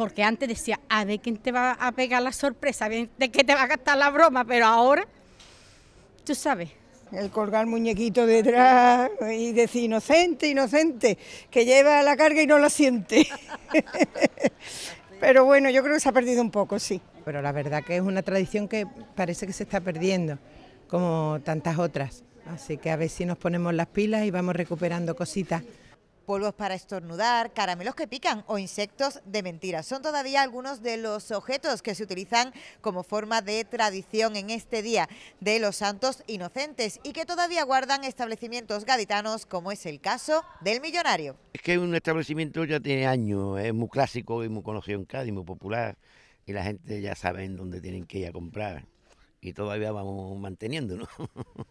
porque antes decía, a ver quién te va a pegar la sorpresa, de qué te va a gastar la broma, pero ahora, tú sabes. El colgar muñequito detrás y decir inocente, inocente, que lleva la carga y no la siente. pero bueno, yo creo que se ha perdido un poco, sí. Pero la verdad que es una tradición que parece que se está perdiendo, como tantas otras. Así que a ver si nos ponemos las pilas y vamos recuperando cositas polvos para estornudar, caramelos que pican o insectos de mentira. Son todavía algunos de los objetos que se utilizan como forma de tradición en este Día de los Santos Inocentes y que todavía guardan establecimientos gaditanos como es el caso del Millonario. Es que un establecimiento ya tiene años, es muy clásico y muy conocido en Cádiz, muy popular y la gente ya sabe en dónde tienen que ir a comprar y todavía vamos ¿no?